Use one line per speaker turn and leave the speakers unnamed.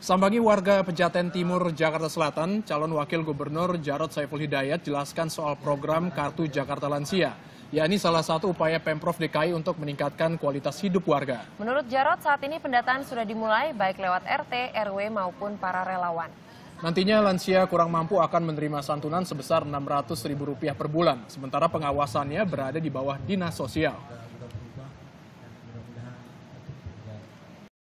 Sambangi warga Pejaten Timur, Jakarta Selatan, calon wakil gubernur Jarod Saiful Hidayat jelaskan soal program Kartu Jakarta Lansia, yakni salah satu upaya Pemprov DKI untuk meningkatkan kualitas hidup warga.
Menurut Jarod, saat ini pendataan sudah dimulai baik lewat RT, RW maupun para relawan.
Nantinya lansia kurang mampu akan menerima santunan sebesar Rp600.000 per bulan, sementara pengawasannya berada di bawah Dinas Sosial.